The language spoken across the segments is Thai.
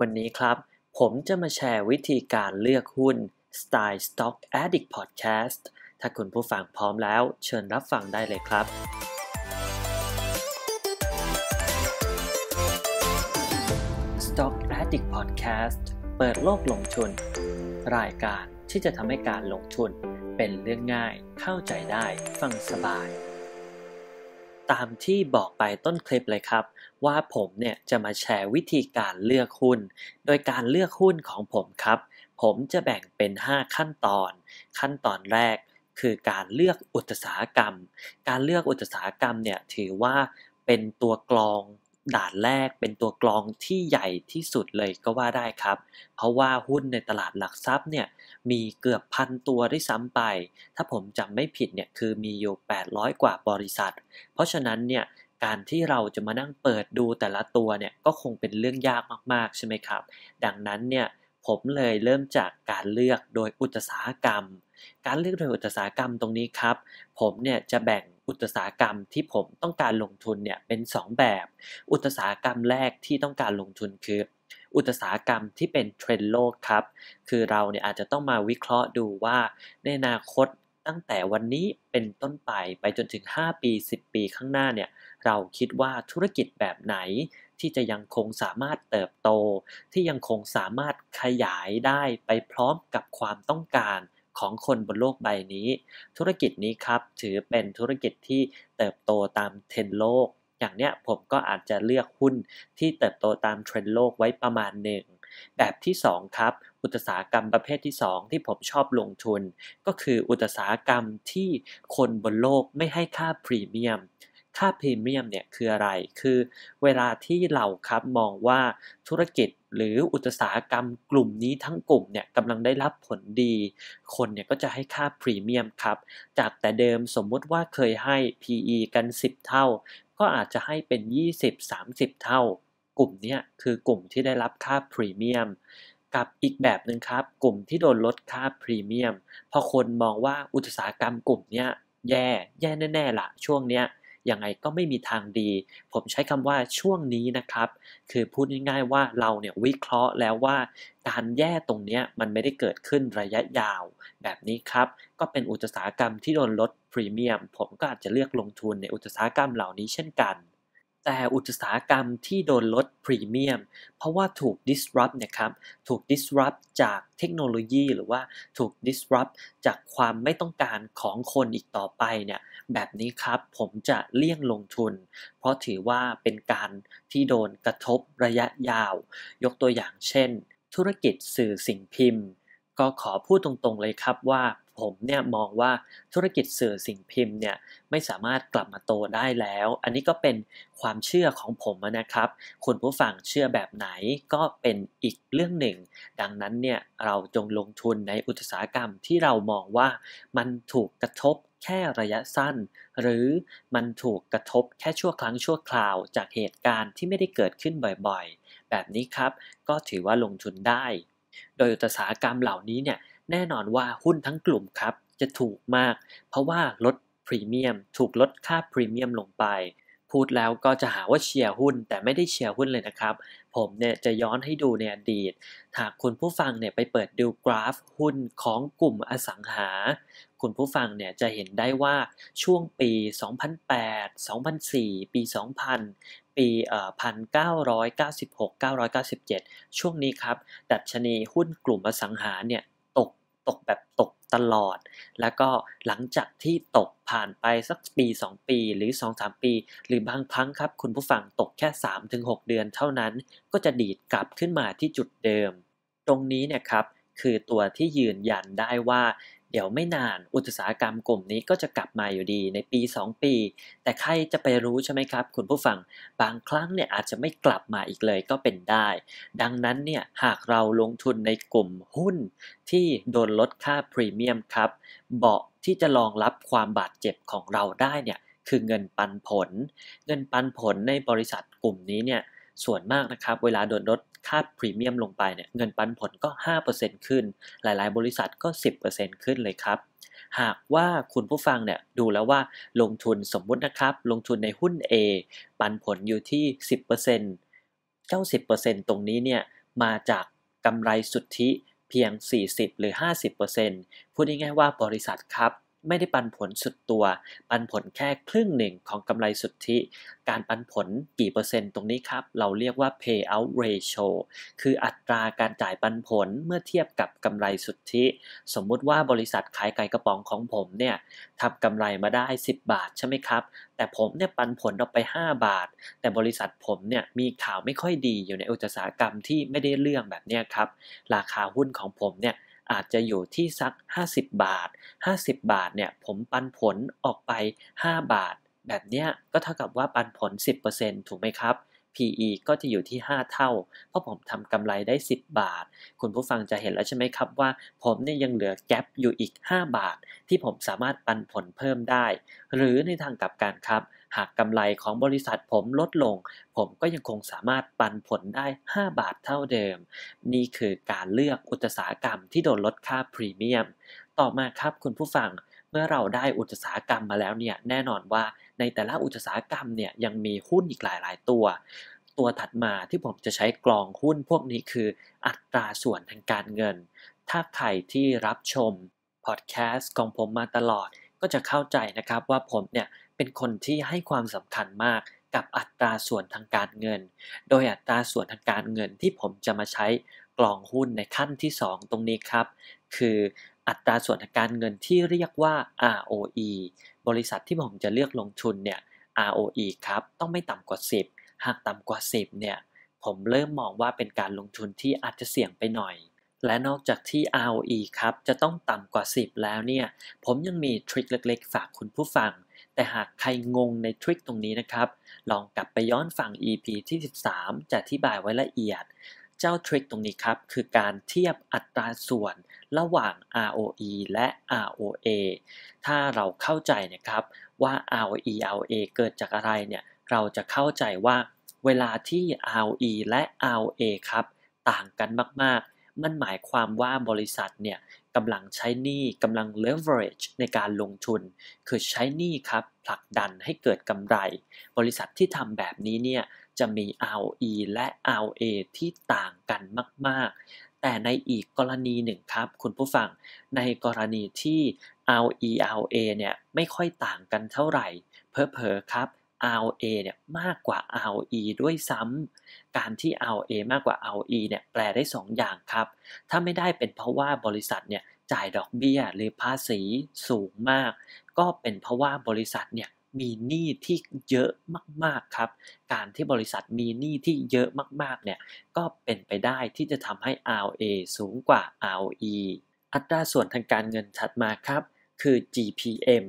วันนี้ครับ ผมจะมาแชร์วิธีการเลือกหุ้น Style Stock Addict Podcast ถ้าคุณผู้ฟังพร้อมแล้วเชิญรับฟังได้เลยครับต็อกแอด d ิกพอดแคสต์เปิดโลกลงทุน รายการที่จะทำให้การลงทุน เป็นเรื่องง่าย เข้าใจได้ฟังสบายตามที่บอกไปต้นคลิปเลยครับ ว่าผมเนี่ยจะมาแชร์วิธีการเลือกหุ้น โดยการเลือกหุ้นของผมครับ ผมจะแบ่งเป็น 5 ขั้นตอน ขั้นตอนแรกคือการเลือกอุตสาหกรรม การเลือกอุตสาหกรรมเนี่ยถือว่าเป็นตัวกรองด่านแรกเป็นตัวกรองที่ใหญ่ที่สุดเลยก็ว่าได้ครับ เพราะว่าหุ้นในตลาดหลักทรัพย์เนี่ยมีเกือบพันตัวได้ซ้ำไป ถ้าผมจำไม่ผิดเนี่ยคือมีอยู่ 800 กว่าบริษัท เพราะฉะนั้นเนี่ยการที่เราจะมานั่งเปิดดูแต่ละตัวเนี่ยก็คงเป็นเรื่องยากมาก ๆ ใช่ไหมครับ ดังนั้นเนี่ยผมเลยเริ่มจากการเลือกโดยอุตสาหกรรม การเลือกโดยอุตสาหกรรมตรงนี้ครับ ผมเนี่ยจะแบ่งอุตสาหกรรมที่ผมต้องการลงทุนเนี่ยเป็น 2 แบบ อุตสาหกรรมแรกที่ต้องการลงทุนคืออุตสาหกรรมที่เป็นเทรนด์โลกครับ คือเราเนี่ยอาจจะต้องมาวิเคราะห์ดูว่า ในอนาคตตั้งแต่วันนี้เป็นต้นไปไปจนถึง 5 ปี 10 ปีข้างหน้าเนี่ยเราคิดว่าธุรกิจแบบไหน ที่จะยังคงสามารถเติบโต ที่ยังคงสามารถขยายได้ไปพร้อมกับความต้องการของคนบนโลกใบนี้ ธุรกิจนี้ครับ ถือเป็นธุรกิจที่เติบโตตามเทรนโลก อย่างเนี้ยผมก็อาจจะเลือกหุ้นที่เติบโตตามเทรนโลกไว้ประมาณหนึ่งแบบที่ 2 ครับ อุตสาหกรรมประเภทที่ 2 ที่ผมชอบลงทุน ก็คืออุตสาหกรรมที่คนบนโลกไม่ให้ค่าพรีเมียมค่าพรีเมียมเนี่ยคืออะไร คือเวลาที่เราครับมองว่าธุรกิจหรืออุตสาหกรรม กลุ่มนี้ทั้งกลุ่มเนี่ยกำลังได้รับผลดี คนเนี่ยก็จะให้ค่าพรีเมียมครับ จากแต่เดิมสมมุติว่าเคยให้ PE กัน 10 เท่า ก็อาจจะให้เป็น 20-30 เท่า กลุ่มนี้คือกลุ่มที่ได้รับค่าพรีเมียม กับอีกแบบหนึ่งครับ กลุ่มที่โดนลดค่าพรีเมียมพอคนมองว่าอุตสาหกรรมกลุ่มนี้แย่แย่แน่ๆละช่วงเนี้ยยังไงก็ไม่มีทางดี ผมใช้คำว่าช่วงนี้นะครับ คือพูดง่ายๆว่าเราเนี่ยวิเคราะห์แล้วว่าการแย่ตรงนี้มันไม่ได้เกิดขึ้นระยะยาว แบบนี้ครับ ก็เป็นอุตสาหกรรมที่โดนลดพรีเมียม ผมก็อาจจะเลือกลงทุนในอุตสาหกรรมเหล่านี้เช่นกันแต่อุตสาหกรรมที่โดนลดพรีเมียมเพราะว่าถูก disrupt นะครับถูก disrupt จากเทคโนโลยีหรือว่าถูก disrupt จากความไม่ต้องการของคนอีกต่อไปเนี่ยแบบนี้ครับผมจะเลี่ยงลงทุน เพราะถือว่าเป็นการที่โดนกระทบระยะยาว ยกตัวอย่างเช่น ธุรกิจสื่อสิ่งพิมพ์ ก็ขอพูดตรงๆเลยครับว่าผมเนี่ยมองว่าธุรกิจสื่อสิ่งพิมพ์เนี่ยไม่สามารถกลับมาโตได้แล้ว อันนี้ก็เป็นความเชื่อของผมนะครับ คุณผู้ฟังเชื่อแบบไหนก็เป็นอีกเรื่องหนึ่ง ดังนั้นเนี่ยเราจงลงทุนในอุตสาหกรรมที่เรามองว่ามันถูกกระทบแค่ระยะสั้น หรือมันถูกกระทบแค่ชั่วครั้งชั่วคราวจากเหตุการณ์ที่ไม่ได้เกิดขึ้นบ่อยๆแบบนี้ครับก็ถือว่าลงทุนได้ โดยอุตสาหกรรมเหล่านี้เนี่ยแน่นอนว่าหุ้นทั้งกลุ่มครับจะถูกมาก เพราะว่าลดพรีเมียมถูกลดค่าพรีเมียมลงไป พูดแล้วก็จะหาว่าเชียร์หุ้น แต่ไม่ได้เชียร์หุ้นเลยนะครับ ผมเนี่ยจะย้อนให้ดูในอดีตหากคุณผู้ฟังเนี่ยไปเปิดดูกราฟหุ้นของกลุ่มอสังหา คุณผู้ฟังเนี่ยจะเห็นได้ว่าช่วงปี 2008 2004 ปี 2000ี1996 997 ช่วงนี้ครับดัชนีหุ้นกลุ่มอสังหาเนี่ยตกแบบตกตลอด แล้วก็หลังจากที่ตกผ่านไป สักปี 2 ปีหรือ 2-3 ปี หรือบางครั้งครับ คุณผู้ฟังตกแค่ 3-6 เดือนเท่านั้น ก็จะดีดกลับขึ้นมาที่จุดเดิม ตรงนี้เนี่ยครับ คือตัวที่ยืนยันได้ว่าเดี๋ยวไม่นานอุตสาหกรรมกลุ่มนี้ก็จะกลับมาอยู่ดีในปี 2 ปี แต่ใครจะไปรู้ใช่ไหมครับ คุณผู้ฟังบางครั้งเนี่ยอาจจะไม่กลับมาอีกเลยก็เป็นได้ ดังนั้นเนี่ยหากเราลงทุนในกลุ่มหุ้นที่โดนลดค่าพรีเมียมครับเบาะที่จะรองรับความบาดเจ็บของเราได้เนี่ยคือเงินปันผล เงินปันผลในบริษัทกลุ่มนี้เนี่ยส่วนมากนะครับเวลาโดนลดค่าพรีเมียมลงไปเนี่ยเงินปันผลก็ 5%ขึ้น หลายๆบริษัทก็ 10%ขึ้นเลยครับ หากว่าคุณผู้ฟังเนี่ย ดูแล้วว่าลงทุนสมมุตินะครับ ลงทุนในหุ้น A ปันผลอยู่ที่ 10% 90%ตรงนี้เนี่ย มาจากกำไรสุทธิเพียง 40 หรือ 50%พูดง่ายๆว่าบริษัทครับไม่ได้ปันผลสุดตัว ปันผลแค่ครึ่งหนึ่งของกำไรสุทธิ การปันผลกี่เปอร์เซ็นต์ตรงนี้ครับ เราเรียกว่า payout ratio คืออัตราการจ่ายปันผลเมื่อเทียบกับกำไรสุทธิ สมมุติว่าบริษัทขายไก่กระป๋องของผมเนี่ยทำกำไรมาได้ 10 บาทใช่ไหมครับ แต่ผมเนี่ยปันผลออกไป 5 บาท แต่บริษัทผมเนี่ยมีข่าวไม่ค่อยดีอยู่ในอุตสาหกรรมที่ไม่ได้เรื่องแบบนี้ครับราคาหุ้นของผมเนี่ยอาจจะอยู่ที่สัก 50 บาท 50 บาท เนี่ย ผมปันผลออกไป 5 บาท แบบเนี้ยก็เท่ากับว่าปันผล 10%ถูกไหมครับ PE ก็จะอยู่ที่ 5 เท่า เพราะผมทำกำไรได้ 10 บาท คุณผู้ฟังจะเห็นแล้วใช่ไหมครับว่าผมเนี่ยยังเหลือแกลบอยู่อีก 5 บาทที่ผมสามารถปันผลเพิ่มได้ หรือในทางกลับกันครับหากกำไรของบริษัทผมลดลง ผมก็ยังคงสามารถปันผลได้ 5 บาทเท่าเดิม นี่คือการเลือกอุตสาหกรรมที่โดนลดค่าพรีเมียมต่อมาครับคุณผู้ฟัง เมื่อเราได้อุตสาหกรรมมาแล้วเนี่ย แน่นอนว่าในแต่ละอุตสาหกรรมเนี่ย ยังมีหุ้นอีกหลายหลายตัว ตัวถัดมาที่ผมจะใช้กรองหุ้นพวกนี้คืออัตราส่วนทางการเงินถ้าใครที่รับชมพอดแคสต์ของผมมาตลอดก็จะเข้าใจนะครับว่าผมเนี่ยเป็นคนที่ให้ความสำคัญมากกับอัตราส่วนทางการเงิน โดยอัตราส่วนทางการเงินที่ผมจะมาใช้กลองหุ้นในขั้นที่ 2 ตรงนี้ครับ คืออัตราส่วนทางการเงินที่เรียกว่า ROE บริษัทที่ผมจะเลือกลงทุนเนี่ย ROE ครับต้องไม่ต่ำกว่า 10 หากต่ำกว่า 10เนี่ยผมเริ่มมองว่าเป็นการลงทุนที่อาจจะเสี่ยงไปหน่อย และนอกจากที่ ROE ครับจะต้องต่ำกว่า 10 แล้วเนี่ยผมยังมีทริคเล็กๆ ฝากคุณผู้ฟังแต่หากใครงงในทริคตรงนี้นะครับ ลองกลับไปย้อนฝั่ง EP ที่ 13 จะอธิบายไว้ละเอียด เจ้าทริคตรงนี้ครับ คือการเทียบอัตราส่วนระหว่าง ROE และ ROA ถ้าเราเข้าใจนะครับว่า ROE ROA เกิดจากอะไรเนี่ย เราจะเข้าใจว่าเวลาที่ ROE และ ROA ครับต่างกันมากๆมันหมายความว่าบริษัทเนี่ยกำลังใช้หนี้กำลัง leverage ในการลงทุน คือใช้หนี้ครับ ผลักดันให้เกิดกำไร บริษัทที่ทำแบบนี้เนี่ยจะมี ROE และ ROA ที่ต่างกันมาก ๆ แต่ในอีกกรณีหนึ่งครับ คุณผู้ฟัง ในกรณีที่ ROE ROA เนี่ยไม่ค่อยต่างกันเท่าไหร่ เพอเพอครับ ROA เนี่ยมากกว่า ROE ด้วยซ้ำการที่ ROA มากกว่า ROE เนี่ยแปลได้ 2 อย่างครับถ้าไม่ได้เป็นเพราะว่าบริษัทเนี่ยจ่ายดอกเบี้ยหรือภาษีสูงมาก ก็เป็นเพราะว่าบริษัทเนี่ยมีหนี้ที่เยอะมากๆครับการที่บริษัทมีหนี้ที่เยอะมากๆเนี่ยก็เป็นไปได้ที่จะทำให้ ROA สูงกว่า ROE อัตราส่วนทางการเงินถัดมาครับคือ GPM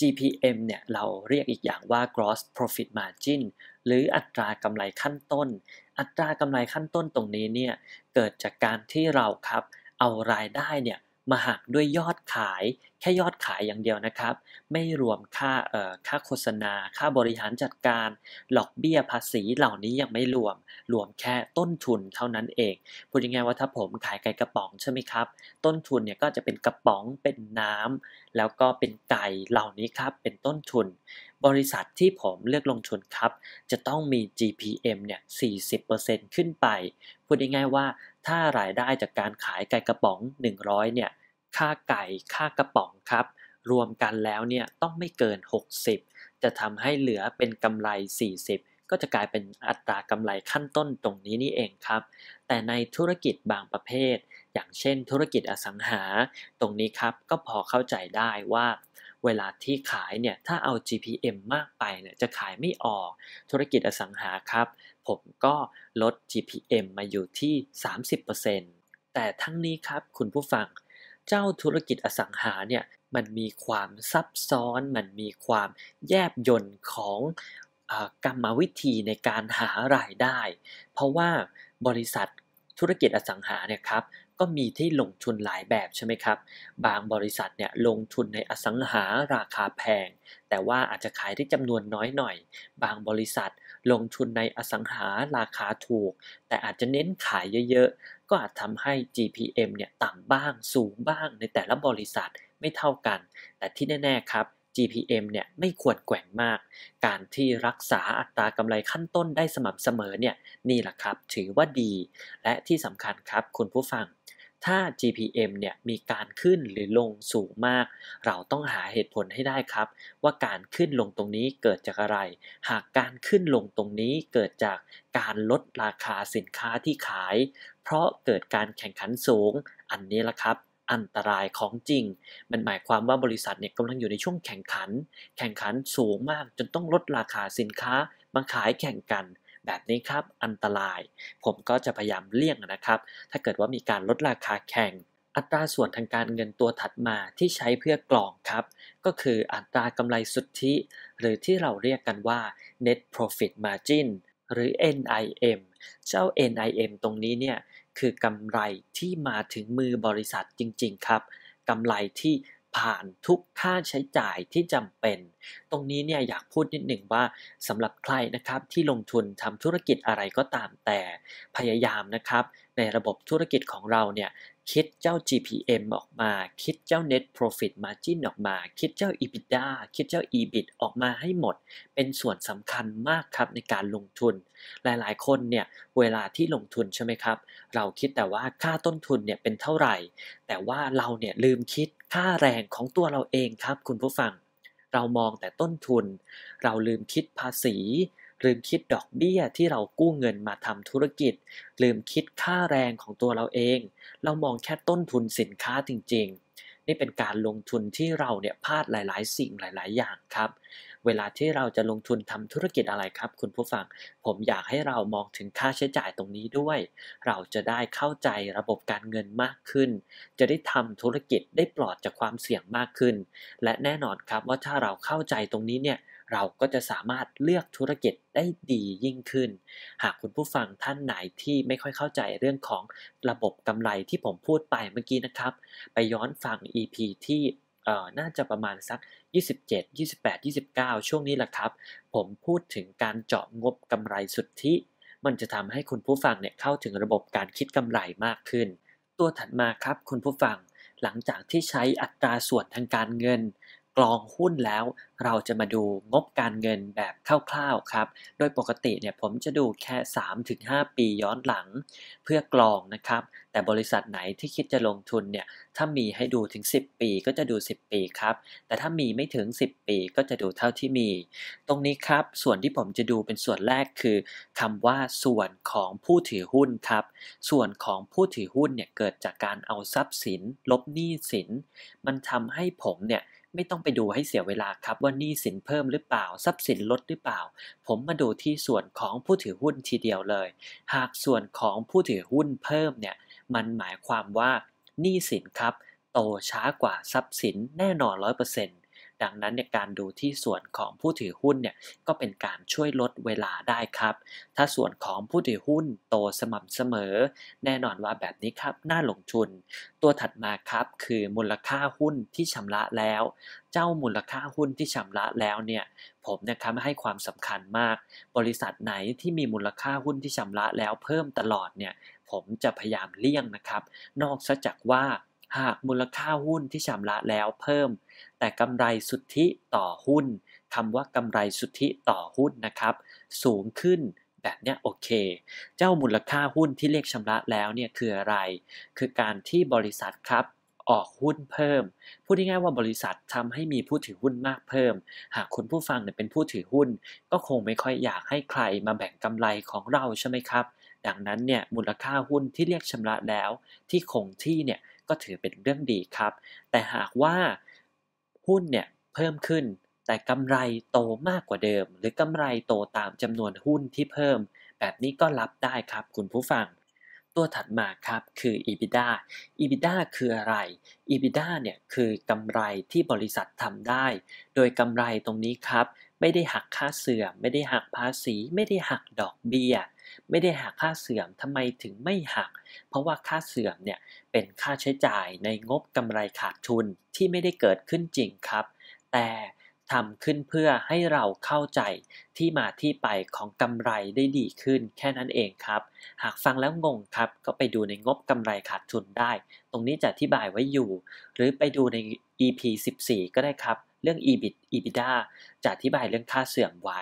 GPM เนี่ยเราเรียกอีกอย่างว่า gross profit margin หรืออัตรากำไรขั้นต้น อัตรากำไรขั้นต้นตรงนี้เนี่ยเกิดจากการที่เราครับ เอารายได้เนี่ยมาหักด้วยยอดขายแค่ยอดขายอย่างเดียวนะครับ ไม่รวมค่าเอ่อค่าโฆษณาค่าบริหารจัดการหลอกเบี้ยภาษีเหล่านี้ยังไม่รวมรวมแค่ต้นทุนเท่านั้นเองพูดง่ายงว่าถ้าผมขายไก่กระป๋องใช่ไหมครับต้นทุนเนี่ยก็จะเป็นกระป๋องเป็นน้ำ แล้วก็เป็นไก่เหล่านี้ครับเป็นต้นทุน บริษัทที่ผมเลือกลงทุนครับจะต้องมี GPM เนี่ย40%ขึ้นไปพูดง่ายๆว่าถ้ารายได้จากการขายไก่กระป๋อง 100เนี่ยค่าไก่ค่ากระป๋องครับ รวมกันแล้วเนี่ยต้องไม่เกิน 60 จะทำให้เหลือเป็นกำไร 40 ก็จะกลายเป็นอัตรากำไรขั้นต้นตรงนี้นี่เองครับ แต่ในธุรกิจบางประเภท อย่างเช่นธุรกิจอสังหาตรงนี้ครับก็พอเข้าใจได้ว่า เวลาที่ขายเนี่ยถ้าเอา GPM มากไปเนี่ยจะขายไม่ออก ธุรกิจอสังหาครับ ผมก็ลด GPM มาอยู่ที่ 30%แต่ทั้งนี้ครับคุณผู้ฟังเจ้าธุรกิจอสังหาเนี่ยมันมีความซับซ้อน มันมีความแยบยนต์ของกรรมวิธีในการหารายได้ เพราะว่าบริษัทธุรกิจอสังหาเนี่ยครับก็มีที่ลงทุนหลายแบบใช่ไหมครับบางบริษัทเนี่ยลงทุนในอสังหาราคาแพง แต่ว่าอาจจะขายได้จำนวนน้อยหน่อย บางบริษัทลงทุนในอสังหาราคาถูก แต่อาจจะเน้นขายเยอะๆ ก็อาจทำให้ GPM เนี่ยต่ำบ้างสูงบ้างในแต่ละบริษัทไม่เท่ากัน แต่ที่แน่ๆครับ GPM เนี่ยไม่ควรแกว่งมาก การที่รักษาอัตรากำไรขั้นต้นได้สม่ำเสมอเนี่ยนี่แหละครับถือว่าดี และที่สำคัญครับคุณผู้ฟังถ้า GPM เนี่ยมีการขึ้นหรือลงสูงมาก เราต้องหาเหตุผลให้ได้ครับ ว่าการขึ้นลงตรงนี้เกิดจากอะไร หากการขึ้นลงตรงนี้เกิดจากการลดราคาสินค้าที่ขาย เพราะเกิดการแข่งขันสูง อันนี้ละครับอันตรายของจริง มันหมายความว่าบริษัทเนี่ยกำลังอยู่ในช่วงแข่งขัน แข่งขันสูงมากจนต้องลดราคาสินค้ามาขายแข่งกันแบบนี้ครับอันตรายผมก็จะพยายามเลี่ยงนะครับถ้าเกิดว่ามีการลดราคาแข่ง อัตราส่วนทางการเงินตัวถัดมาที่ใช้เพื่อกล่องครับ ก็คืออัตรากำไรสุทธิ หรือที่เราเรียกกันว่า net profit margin หรือ NIM เจ้า NIM ตรงนี้เนี่ยคือกำไรที่มาถึงมือบริษัทจริง ๆครับกำไรที่ผ่านทุกค่าใช้จ่ายที่จำเป็น ตรงนี้เนี่ยอยากพูดนิดหนึ่งว่าสำหรับใครนะครับที่ลงทุนทำธุรกิจอะไรก็ตามแต่พยายามนะครับ ในระบบธุรกิจของเราเนี่ยคิดเจ้า GPM ออกมา คิดเจ้า Net Profit Margin ออกมา คิดเจ้า EBITDA คิดเจ้า EBIT ออกมาให้หมด เป็นส่วนสำคัญมากครับในการลงทุน หลายๆ คนเนี่ย เวลาที่ลงทุนใช่ไหมครับ เราคิดแต่ว่าค่าต้นทุนเนี่ยเป็นเท่าไหร่ แต่ว่าเราเนี่ยลืมคิดค่าแรงของตัวเราเองครับคุณผู้ฟัง เรามองแต่ต้นทุน เราลืมคิดภาษีลืมคิดดอกเบี้ยที่เรากู้เงินมาทำธุรกิจ ลืมคิดค่าแรงของตัวเราเอง เรามองแค่ต้นทุนสินค้าจริงๆ นี่เป็นการลงทุนที่เราเนี่ยพลาดหลายๆ สิ่งหลาย ๆอย่างครับเวลาที่เราจะลงทุนทำธุรกิจอะไรครับ คุณผู้ฟังผมอยากให้เรามองถึงค่าใช้จ่ายตรงนี้ด้วย เราจะได้เข้าใจระบบการเงินมากขึ้น จะได้ทำธุรกิจได้ปลอดจากความเสี่ยงมากขึ้น และแน่นอนครับว่าถ้าเราเข้าใจตรงนี้เนี่ยเราก็จะสามารถเลือกธุรกิจได้ดียิ่งขึ้น หากคุณผู้ฟังท่านไหนที่ไม่ค่อยเข้าใจเรื่องของระบบกำไรที่ผมพูดไปเมื่อกี้นะครับ ไปย้อนฟัง EP ที่น่าจะประมาณสัก 27 28 29 ช่วงนี้แหละครับ ผมพูดถึงการเจาะงบกำไรสุทธิ มันจะทำให้คุณผู้ฟังเนี่ยเข้าถึงระบบการคิดกำไรมากขึ้น ตัวถัดมาครับคุณผู้ฟังหลังจากที่ใช้อัตราส่วนทางการเงินกรองหุ้นแล้ว เราจะมาดูงบการเงินแบบคร่าวๆครับ โดยปกติเนี่ยผมจะดูแค่3-5 ปีย้อนหลังเพื่อกรองนะครับ แต่บริษัทไหนที่คิดจะลงทุนเนี่ย ถ้ามีให้ดูถึง 10 ปีก็จะดู 10 ปีครับ แต่ถ้ามีไม่ถึง 10 ปีก็จะดูเท่าที่มี ตรงนี้ครับ ส่วนที่ผมจะดูเป็นส่วนแรกคือคำว่าส่วนของผู้ถือหุ้นครับ ส่วนของผู้ถือหุ้นเนี่ยเกิดจากการเอาทรัพย์สินลบหนี้สิน มันทำให้ผมเนี่ยไม่ต้องไปดูให้เสียเวลาครับว่านี่สินเพิ่มหรือเปล่าทรัพย์สินลดหรือเปล่า ผมมาดูที่ส่วนของผู้ถือหุ้นทีเดียวเลย หากส่วนของผู้ถือหุ้นเพิ่มเนี่ยมันหมายความว่า นี่สินครับ โตช้ากว่าทรัพย์สินแน่นอนร้อยเปอร์เซ็นต์ดังนั้นเนี่ยการดูที่ส่วนของผู้ถือหุ้นเนี่ยก็เป็นการช่วยลดเวลาได้ครับ ถ้าส่วนของผู้ถือหุ้นโตสม่ำเสมอ แน่นอนว่าแบบนี้ครับน่าลงทุน ตัวถัดมาครับคือมูลค่าหุ้นที่ชำระแล้ว เจ้ามูลค่าหุ้นที่ชำระแล้วเนี่ย ผมนะครับให้ความสำคัญมาก บริษัทไหนที่มีมูลค่าหุ้นที่ชำระแล้วเพิ่มตลอดเนี่ยผมจะพยายามเลี่ยงนะครับ นอกจากว่าหากมูลค่าหุ้นที่ชำระแล้วเพิ่ม แต่กำไรสุทธิต่อหุ้นคำว่ากำไรสุทธิต่อหุ้นนะครับ สูงขึ้นแบบนี้โอเค เจ้ามูลค่าหุ้นที่เรียกชำระแล้วเนี่ยคืออะไร คือการที่บริษัทครับ ออกหุ้นเพิ่มพูดง่ายๆว่าบริษัททำให้มีผู้ถือหุ้นมากเพิ่ม หากคุณผู้ฟังเนี่ยเป็นผู้ถือหุ้น ก็คงไม่ค่อยอยากให้ใครมาแบ่งกำไรของเราใช่ไหมครับ ดังนั้นเนี่ยมูลค่าหุ้นที่เรียกชำระแล้ว ที่คงที่เนี่ยก็ถือเป็นเรื่องดีครับ แต่หากว่าหุ้นเนี่ยเพิ่มขึ้น แต่กำไรโตมากกว่าเดิม หรือกำไรโตตามจำนวนหุ้นที่เพิ่ม แบบนี้ก็รับได้ครับคุณผู้ฟัง ตัวถัดมาครับคือ EBITDA EBITDA คืออะไร EBITDA เนี่ยคือกำไรที่บริษัททำได้ โดยกำไรตรงนี้ครับ ไม่ได้หักค่าเสื่อม ไม่ได้หักภาษีไม่ได้หักดอกเบี้ยไม่ได้หักค่าเสื่อมทำไมถึงไม่หัก เพราะว่าค่าเสื่อมเนี่ยเป็นค่าใช้จ่ายในงบกำไรขาดทุนที่ไม่ได้เกิดขึ้นจริงครับ แต่ทำขึ้นเพื่อให้เราเข้าใจที่มาที่ไปของกำไรได้ดีขึ้นแค่นั้นเองครับ หากฟังแล้วงงครับ ก็ไปดูในงบกำไรขาดทุนได้ ตรงนี้จะอธิบายไว้อยู่ หรือไปดูใน EP 14 ก็ได้ครับ เรื่อง EBIT EBITDA จะอธิบายเรื่องค่าเสื่อมไว้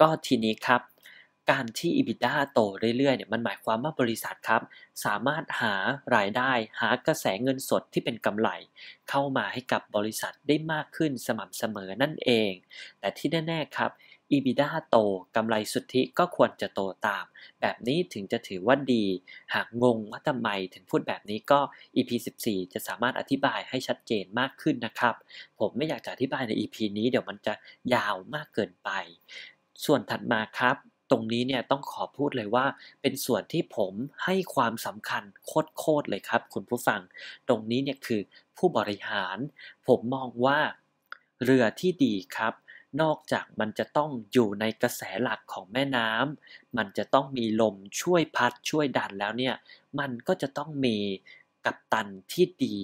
ก็ทีนี้ครับการที่ EBITDA โตเรื่อยๆ เนี่ย มันหมายความว่าบริษัทครับ สามารถหารายได้ หากระแสเงินสดที่เป็นกำไร เข้ามาให้กับบริษัทได้มากขึ้นสม่ำเสมอนั่นเอง แต่ที่แน่ๆ ครับ EBITDA โตกำไรสุทธิก็ควรจะโตตาม แบบนี้ถึงจะถือว่าดี หากงงว่าทำไมถึงพูดแบบนี้ก็ EP 14จะสามารถอธิบายให้ชัดเจนมากขึ้นนะครับผมไม่อยากจะอธิบายใน EP นี้เดี๋ยวมันจะยาวมากเกินไป ส่วนถัดมาครับตรงนี้เนี่ยต้องขอพูดเลยว่า เป็นส่วนที่ผมให้ความสำคัญ โคตรๆเลยครับ คุณผู้ฟัง ตรงนี้เนี่ยคือผู้บริหาร ผมมองว่าเรือที่ดีครับ นอกจากมันจะต้องอยู่ในกระแสหลักของแม่น้ำมันจะต้องมีลมช่วยพัดช่วยดันแล้วเนี่ย มันก็จะต้องมีกัปตันที่ดี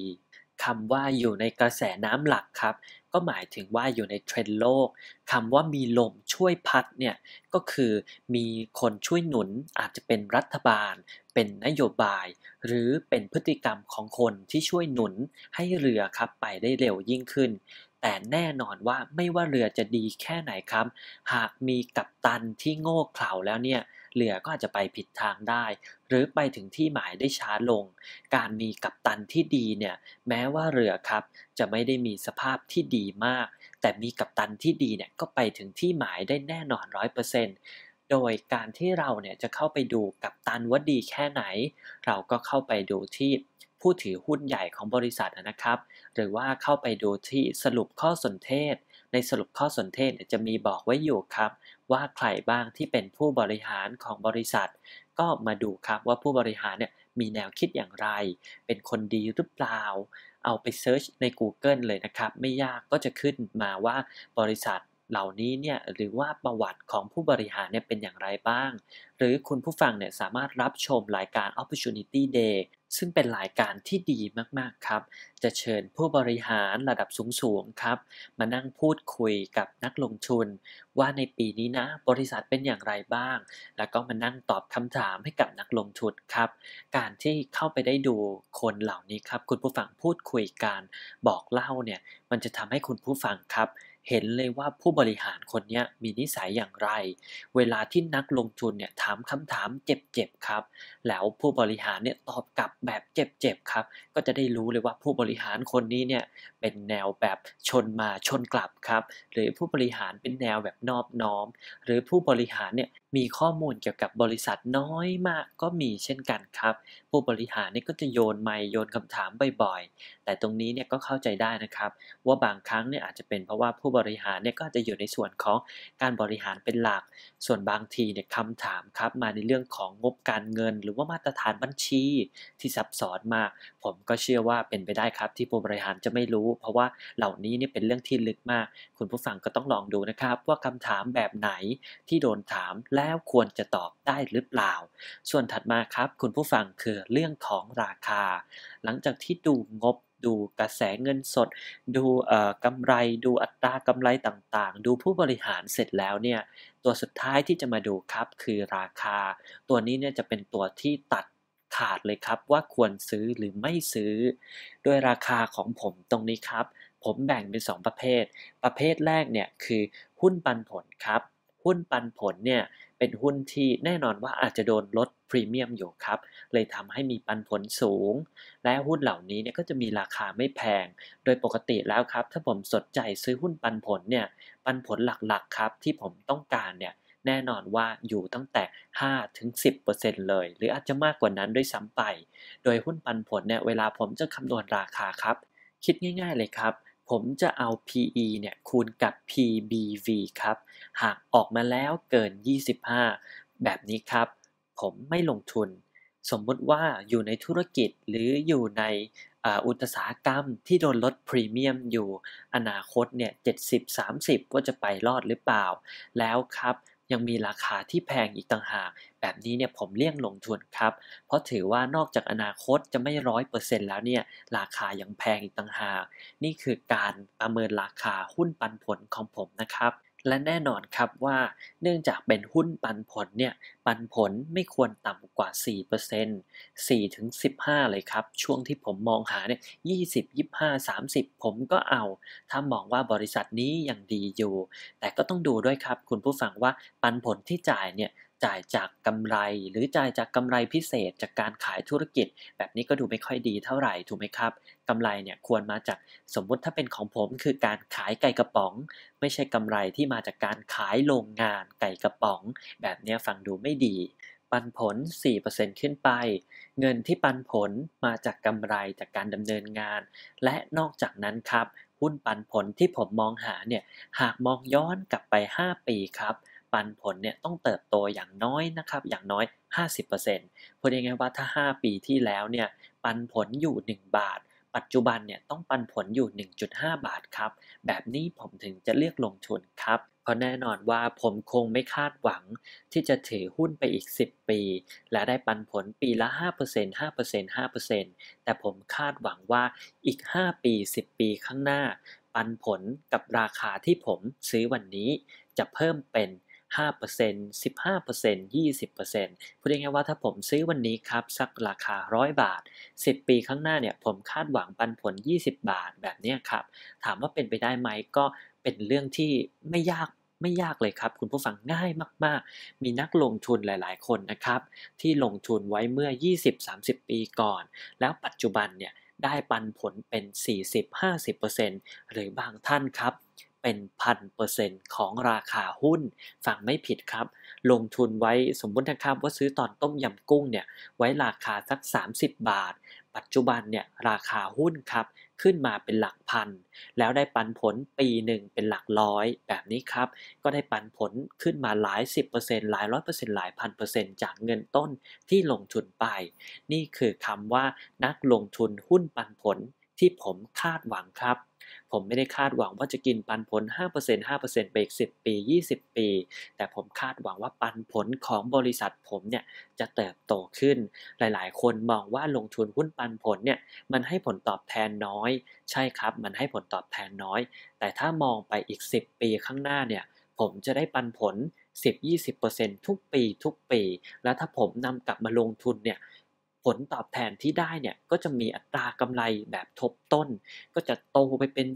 คำว่าอยู่ในกระแสน้ำหลักครับก็หมายถึงว่าอยู่ในเทรนโลกคำว่ามีลมช่วยพัดเนี่ย ก็คือมีคนช่วยหนุนอาจจะเป็นรัฐบาล เป็นนโยบาย หรือเป็นพฤติกรรมของคนที่ช่วยหนุนให้เรือครับไปได้เร็วยิ่งขึ้น แต่แน่นอนว่าไม่ว่าเรือจะดีแค่ไหนครับ หากมีกัปตันที่โง่เขลาแล้วเนี่ยเรือก็อาจจะไปผิดทางได้ หรือไปถึงที่หมายได้ช้าลง การมีกัปตันที่ดีเนี่ย แม้ว่าเรือครับ จะไม่ได้มีสภาพที่ดีมากแต่มีกัปตันที่ดีเนี่ยก็ไปถึงที่หมายได้แน่นอนร้อยเปอร์เซ็นต์โดยการที่เราเนี่ยจะเข้าไปดูกับตันว่าดีแค่ไหน เราก็เข้าไปดูที่ผู้ถือหุ้นใหญ่ของบริษัทนะครับ หรือว่าเข้าไปดูที่สรุปข้อสนเทศ ในสรุปข้อสนเทศจะมีบอกไว้อยู่ครับว่าใครบ้างที่เป็นผู้บริหารของบริษัท ก็มาดูครับว่าผู้บริหารเนี่ยมีแนวคิดอย่างไร เป็นคนดีหรือเปล่า เอาไปเซิร์ชใน Google เลยนะครับ ไม่ยากก็จะขึ้นมาว่าบริษัทเหล่านี้เนี่ยหรือว่าประวัติของผู้บริหารเนี่ยเป็นอย่างไรบ้าง หรือคุณผู้ฟังเนี่ยสามารถรับชมรายการ Opportunity Day ซึ่งเป็นรายการที่ดีมากๆครับ จะเชิญผู้บริหารระดับสูงๆครับ มานั่งพูดคุยกับนักลงทุน ว่าในปีนี้นะ บริษัทเป็นอย่างไรบ้าง แล้วก็มานั่งตอบคำถามให้กับนักลงทุนครับ การที่เข้าไปได้ดูคนเหล่านี้ครับ คุณผู้ฟังพูดคุยกันบอกเล่าเนี่ย มันจะทำให้คุณผู้ฟังครับเห็นเลยว่าผู้บริหารคนนี้มีนิสัยอย่างไร เวลาที่นักลงทุนเนี่ยถามคำถามเจ็บๆครับ แล้วผู้บริหารเนี่ยตอบกลับแบบเจ็บๆครับ ก็จะได้รู้เลยว่าผู้บริหารคนนี้เนี่ยเป็นแนวแบบชนมาชนกลับครับ หรือผู้บริหารเป็นแนวแบบนอบน้อม หรือผู้บริหารเนี่ยมีข้อมูลเกี่ยวกับบริษัทน้อยมากก็มีเช่นกันครับ ผู้บริหารนี่ก็จะโยนไมโยนคำถามบ่อยๆแต่ตรงนี้เนี่ยก็เข้าใจได้นะครับ ว่าบางครั้งเนี่ยอาจจะเป็น เพราะว่าผู้บริหารเนี่ยก็จะอยู่ในส่วนของการบริหารเป็นหลัก ส่วนบางทีเนี่ยคำถามครับมาในเรื่องของงบการเงิน หรือว่ามาตรฐานบัญชีที่ซับซ้อนมาก ผมก็เชื่อว่าเป็นไปได้ครับ ที่ผู้บริหารจะไม่รู้ เพราะว่าเหล่านี้เนี่ยเป็นเรื่องที่ลึกมาก คุณผู้ฟังก็ต้องลองดูนะครับ ว่าคำถามแบบไหนที่โดนถามแล้วควรจะตอบได้หรือเปล่า ส่วนถัดมาครับคุณผู้ฟังคือเรื่องของราคา หลังจากที่ดูงบดูกระแสเงินสด ดูกำไรดูอัตรากำไรต่างๆ ดูผู้บริหารเสร็จแล้วเนี่ย ตัวสุดท้ายที่จะมาดูครับคือราคา ตัวนี้เนี่ยจะเป็นตัวที่ตัดขาดเลยครับว่าควรซื้อหรือไม่ซื้อด้วยราคาของผมตรงนี้ครับ ผมแบ่งเป็น2ประเภท ประเภทแรกเนี่ยคือหุ้นปันผลครับหุ้นปันผลเนี่ยเป็นหุ้นที่แน่นอนว่าอาจจะโดนลดพรีเมียมอยู่ครับ เลยทำให้มีปันผลสูง และหุ้นเหล่านี้เนี่ยก็จะมีราคาไม่แพง โดยปกติแล้วครับถ้าผมสนใจซื้อหุ้นปันผลเนี่ย ปันผลหลักๆครับที่ผมต้องการเนี่ยแน่นอนว่าอยู่ตั้งแต่5ถึง10%เลย หรืออาจจะมากกว่านั้นด้วยซ้ำไป โดยหุ้นปันผลเนี่ยเวลาผมจะคำนวณราคาครับ คิดง่ายๆเลยครับผมจะเอา PE เนี่ยคูณกับ PBV ครับ หากออกมาแล้วเกิน 25 แบบนี้ครับ ผมไม่ลงทุน สมมติว่าอยู่ในธุรกิจหรืออยู่ในอุตสาหกรรมที่โดนลดพรีเมียมอยู่อนาคตเนี่ย 70-30ว่าจะไปรอดหรือเปล่า แล้วครับ ยังมีราคาที่แพงอีกต่างหากแบบนี้เนี่ยผมเลี่ยงลงทุนครับ เพราะถือว่านอกจากอนาคตจะไม่ร้อยเปอร์เซ็นต์แล้วเนี่ยราคายังแพงอีกต่างหาก นี่คือการประเมินราคาหุ้นปันผลของผมนะครับ และแน่นอนครับว่าเนื่องจากเป็นหุ้นปันผลเนี่ยปันผลไม่ควรต่ำกว่า 4% 4ถึง15 เลยครับ ช่วงที่ผมมองหาเนี่ย20 25 30 ผมก็เอา ถ้ามองว่าบริษัทนี้ยังดีอยู่ แต่ก็ต้องดูด้วยครับ คุณผู้ฟังว่าปันผลที่จ่ายเนี่ยจ่ายจากกำไรหรือจ่ายจากกำไรพิเศษจากการขายธุรกิจ แบบนี้ก็ดูไม่ค่อยดีเท่าไหร่ถูกไหมครับกำไรเนี่ยควรมาจากสมมุติถ้าเป็นของผมคือการขายไก่กระป๋อง ไม่ใช่กำไรที่มาจากการขายโรงงาน ไก่กระป๋อง แบบนี้ฟังดูไม่ดี ปันผล 4%ขึ้นไป เงินที่ปันผลมาจากกำไรจากการดำเนินงาน และนอกจากนั้นครับ หุ้นปันผลที่ผมมองหาเนี่ยหากมองย้อนกลับไป 5 ปีครับปันผลเนี่ยต้องเติบโตอย่างน้อยนะครับอย่างน้อย 50%พูดง่ายๆว่าถ้า 5 ปีที่แล้วเนี่ยปันผลอยู่ 1 บาท ปัจจุบันเนี่ยต้องปันผลอยู่ 1.5 บาทครับ แบบนี้ผมถึงจะเลือกลงทุนครับ เพราะแน่นอนว่าผมคงไม่คาดหวังที่จะถือหุ้นไปอีก 10 ปี และได้ปันผลปีละ 5% 5% 5%แต่ผมคาดหวังว่าอีก 5 ปี 10 ปีข้างหน้า ปันผลกับราคาที่ผมซื้อวันนี้จะเพิ่มเป็น5% 15% 20%พูดง่ายๆว่าถ้าผมซื้อวันนี้ครับ สักราคา 100 บาท 10 ปีข้างหน้าเนี่ยผมคาดหวัง ปันผล 20 บาทแบบนี้ครับ ถามว่าเป็นไปได้ไหมก็เป็นเรื่องที่ไม่ยากไม่ยากเลยครับ คุณผู้ฟังง่ายมากๆ มีนักลงทุนหลายๆ คนนะครับ ที่ลงทุนไว้เมื่อ 20-30 ปีก่อน แล้วปัจจุบันเนี่ย ได้ปันผลเป็น 40-50%หรือบางท่านครับเป็นพันเปอร์เซ็นต์ของราคาหุ้น ฟังไม่ผิดครับ ลงทุนไว้สมมตินะครับว่าซื้อตอนต้มยำกุ้งเนี่ย ไว้ราคาสัก 30 บาท ปัจจุบันเนี่ยราคาหุ้นครับ ขึ้นมาเป็นหลักพัน แล้วได้ปันผลปีหนึ่งเป็นหลักร้อย แบบนี้ครับ ก็ได้ปันผลขึ้นมาหลาย10%หลายร้อยเปอร์เซ็นต์หลายพันเปอร์เซ็นต์จากเงินต้นที่ลงทุนไป นี่คือคำว่านักลงทุนหุ้นปันผลที่ผมคาดหวังครับผมไม่ได้คาดหวังว่าจะกินปันผล 5% 5%ไปอีก10 ปี 20 ปี แต่ผมคาดหวังว่าปันผลของบริษัทผมเนี่ยจะเติบโตขึ้น หลาย ๆ คนมองว่าลงทุนหุ้นปันผลเนี่ยมันให้ผลตอบแทนน้อย ใช่ครับมันให้ผลตอบแทนน้อย แต่ถ้ามองไปอีก 10 ปีข้างหน้าเนี่ยผมจะได้ปันผล 10-20%ทุกปี ทุกปี แล้วถ้าผมนำกลับมาลงทุนเนี่ยลตอบแทนที่ได้เนี่ยก็จะมีอัตรากำไรแบบทบต้น ก็จะโตไปเป็น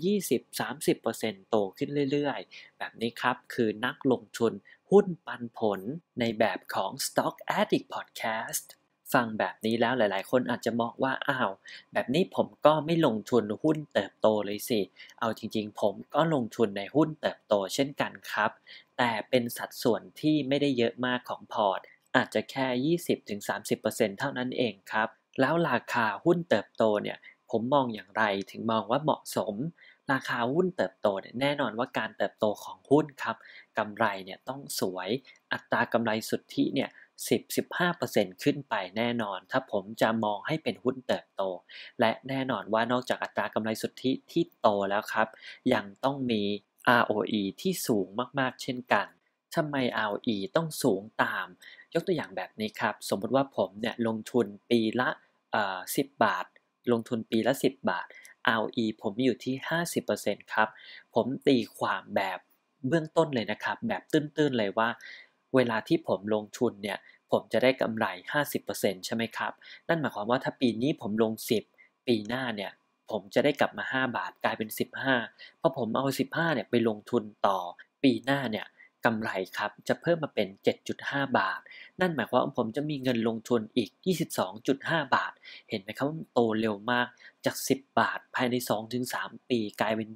20-30%โตขึ้นเรื่อยๆ แบบนี้ครับคือนักลงทุนหุ้นปันผลในแบบของ Stock Addict Podcast ฟังแบบนี้แล้วหลายๆคนอาจจะมองว่าอ้าวแบบนี้ผมก็ไม่ลงทุนหุ้นเติบโตเลยสิ เอาจริงๆผมก็ลงทุนในหุ้นเติบโตเช่นกันครับ แต่เป็นสัดส่วนที่ไม่ได้เยอะมากของพอร์ตอาจจะแค่ 20-30%เท่านั้นเองครับ แล้วราคาหุ้นเติบโตเนี่ย ผมมองอย่างไร ถึงมองว่าเหมาะสม ราคาหุ้นเติบโตเนี่ย แน่นอนว่าการเติบโตของหุ้นครับกำไรเนี่ยต้องสวย อัตรากำไรสุทธิเนี่ย 10-15%ขึ้นไปแน่นอน ถ้าผมจะมองให้เป็นหุ้นเติบโต และแน่นอนว่านอกจากอัตรากำไรสุทธิที่โตแล้วครับ ยังต้องมี ROE ที่สูงมากๆ เช่นกันทำไม ROE ต้องสูงตาม ยกตัวอย่างแบบนี้ครับ สมมติว่าผมเนี่ยลงทุนปีละ 10บบาท ลงทุนปีละ 10 บาท ROE ผมอยู่ที่ 50%ครับ ผมตีความแบบเบื้องต้นเลยนะครับ แบบตื้น ๆ เลยว่า เวลาที่ผมลงทุนเนี่ย ผมจะได้กำไร 50%ใช่ไหมครับ นั่นหมายความว่าถ้าปีนี้ผมลง 10 ปีหน้าเนี่ย ผมจะได้กลับมา 5 บาท กลายเป็น 15พอผมเอา 15เนี่ยไปลงทุนต่อ ปีหน้าเนี่ยกำไรครับ จะเพิ่มมาเป็น 7.5 บาท นั่นหมายความว่าผมจะมีเงินลงทุนอีก 22.5 บาท เห็นไหมครับว่าโตเร็วมาก จาก 10 บาท ภายใน 2-3 ปีกลายเป็น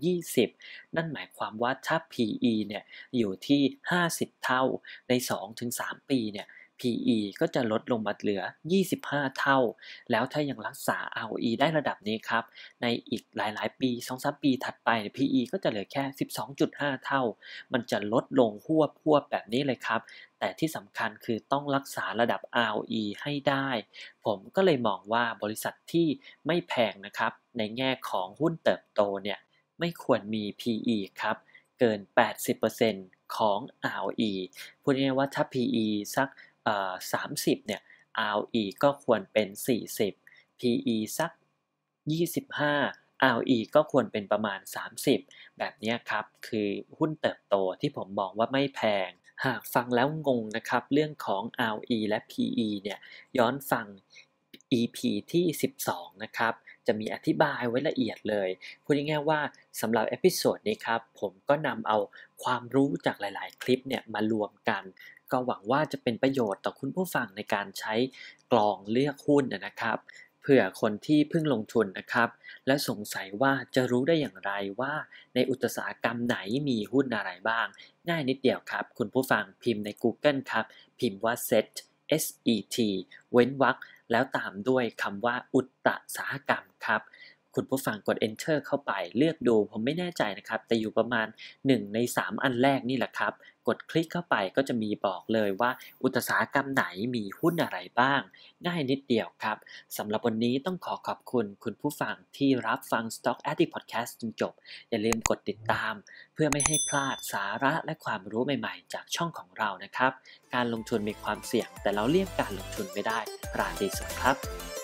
20 นั่นหมายความว่า ถ้า PE เนี่ยอยู่ที่ 50 เท่า ใน 2-3 ปีเนี่ย PE ก็จะลดลงมาเหลือ 25 เท่า แล้วถ้ายังรักษา ROE ได้ระดับนี้ครับ ในอีกหลายๆ ปี 2-3 ปีถัดไป PE ก็จะเหลือแค่ 12.5 เท่า มันจะลดลงหัวบหัแบบนี้เลยครับ แต่ที่สำคัญคือต้องรักษาระดับ ROE ให้ได้ ผมก็เลยมองว่าบริษัทที่ไม่แพงนะครับ ในแง่ของหุ้นเติบโตเนี่ย ไม่ควรมี PE ครับ เกิน 80%ของ ROE พูดง่ายๆว่าถ้า PE สักสามสิบเนี่ย ROE ก็ควรเป็น 40 PE สัก 25 ROE ก็ควรเป็นประมาณ 30 แบบนี้ครับ คือหุ้นเติบโตที่ผมมองว่าไม่แพง หากฟังแล้วงงนะครับ เรื่องของ ROE และ PE เนี่ย ย้อนฟัง EP ที่ 12นะครับ จะมีอธิบายไว้ละเอียดเลย พูดง่ายๆว่าสำหรับเอพิโซดนี้ครับผมก็นำเอาความรู้จากหลายๆคลิปเนี่ยมารวมกันก็หวังว่าจะเป็นประโยชน์ต่อคุณผู้ฟังในการใช้กลองเลือกหุ้นนะครับ เผื่อคนที่เพิ่งลงทุนนะครับ และสงสัยว่าจะรู้ได้อย่างไรว่าในอุตสาหกรรมไหนมีหุ้นอะไรบ้าง ง่ายนิดเดียวครับคุณผู้ฟังพิมพ์ใน Google ครับ พิมพ์ว่า set SET เว้นวรรคแล้วตามด้วยคำว่าอุตสาหกรรมครับ คุณผู้ฟังกด enter เข้าไปเลือกดู ผมไม่แน่ใจนะครับ แต่อยู่ประมาณ1ใน3อันแรกนี่แหละครับกดคลิกเข้าไปก็จะมีบอกเลยว่า อุตสาหกรรมไหนมีหุ้นอะไรบ้าง ง่ายนิดเดียวครับ สำหรับวันนี้ต้องขอขอบคุณ คุณผู้ฟังที่รับฟัง Stock Addict Podcast จนจบ อย่าลืมกดติดตาม เพื่อไม่ให้พลาดสาระและความรู้ใหม่ๆจากช่องของเรานะครับ การลงทุนมีความเสี่ยง แต่เราเลี่ยงการลงทุนไม่ได้ ราดีสุดครับ